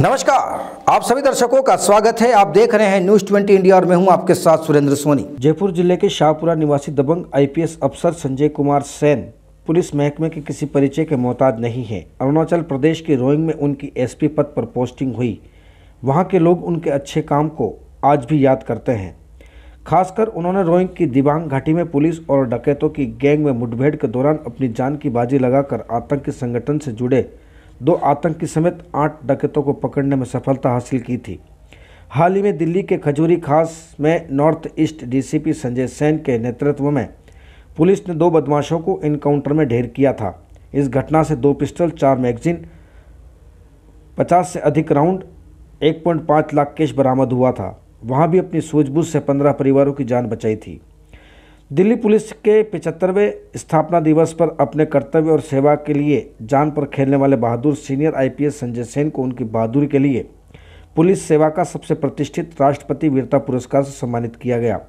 नमस्कार आप सभी दर्शकों का स्वागत है आप देख रहे हैं न्यूज 20 इंडिया और मैं हूं आपके साथ सुरेंद्र सोनी जयपुर जिले के शाहपुरा निवासी दबंग आईपीएस अफसर संजय कुमार सेन पुलिस महकमे के किसी परिचय के मोहताज नहीं है अरुणाचल प्रदेश के रोइंग में उनकी एसपी पद पर पोस्टिंग हुई वहाँ के लोग उनके अच्छे काम को आज भी याद करते हैं खासकर उन्होंने रोइंग की दिबांग घाटी में पुलिस और डकैतों की गैंग में मुठभेड़ के दौरान अपनी जान की बाजी लगाकर आतंकी संगठन से जुड़े दो आतंकी समेत आठ डकैतों को पकड़ने में सफलता हासिल की थी हाल ही में दिल्ली के खजूरी खास में north east DCP Sanjay Sen के नेतृत्व में पुलिस ने दो बदमाशों को इनकाउंटर में ढेर किया था इस घटना से दो पिस्टल चार मैगजीन 50 से अधिक राउंड 1.5 लाख कैश बरामद हुआ था वहाँ भी अपनी सूझबूझ से 15 परिवारों की जान बचाई थी दिल्ली पुलिस के पिचहत्तरवें स्थापना दिवस पर अपने कर्तव्य और सेवा के लिए जान पर खेलने वाले बहादुर सीनियर आईपीएस संजय सेन को उनकी बहादुरी के लिए पुलिस सेवा का सबसे प्रतिष्ठित राष्ट्रपति वीरता पुरस्कार से सम्मानित किया गया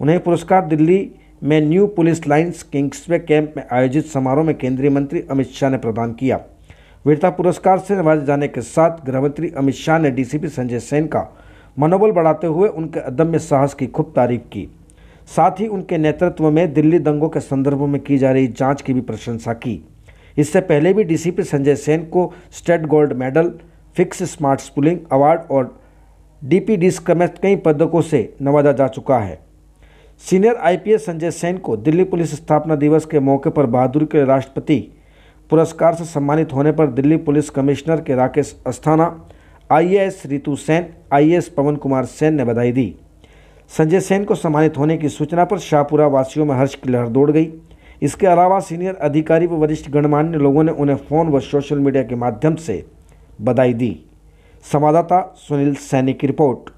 उन्हें पुरस्कार दिल्ली में new police lines Kingsway camp में आयोजित समारोह में केंद्रीय मंत्री अमित शाह ने प्रदान किया वीरता पुरस्कार से नवाजे जाने के साथ गृहमंत्री अमित शाह ने डीसीपी संजय सेन का मनोबल बढ़ाते हुए उनके अदम्य साहस की खूब तारीफ की साथ ही उनके नेतृत्व में दिल्ली दंगों के संदर्भ में की जा रही जांच की भी प्रशंसा की इससे पहले भी डीसीपी संजय सेन को state gold medal fix smart schooling award और डी पी डी समेत कई पदकों से नवाजा जा चुका है सीनियर आईपीएस संजय सेन को दिल्ली पुलिस स्थापना दिवस के मौके पर बहादुर के राष्ट्रपति पुरस्कार से सम्मानित होने पर दिल्ली पुलिस कमिश्नर के राकेश अस्थाना आईएएस रितु सेन आईएएस पवन कुमार सेन ने बधाई दी संजय सेन को सम्मानित होने की सूचना पर शाहपुरा वासियों में हर्ष की लहर दौड़ गई इसके अलावा सीनियर अधिकारी व वरिष्ठ गणमान्य लोगों ने उन्हें फ़ोन व सोशल मीडिया के माध्यम से बधाई दी संवाददाता सुनील सैनी की रिपोर्ट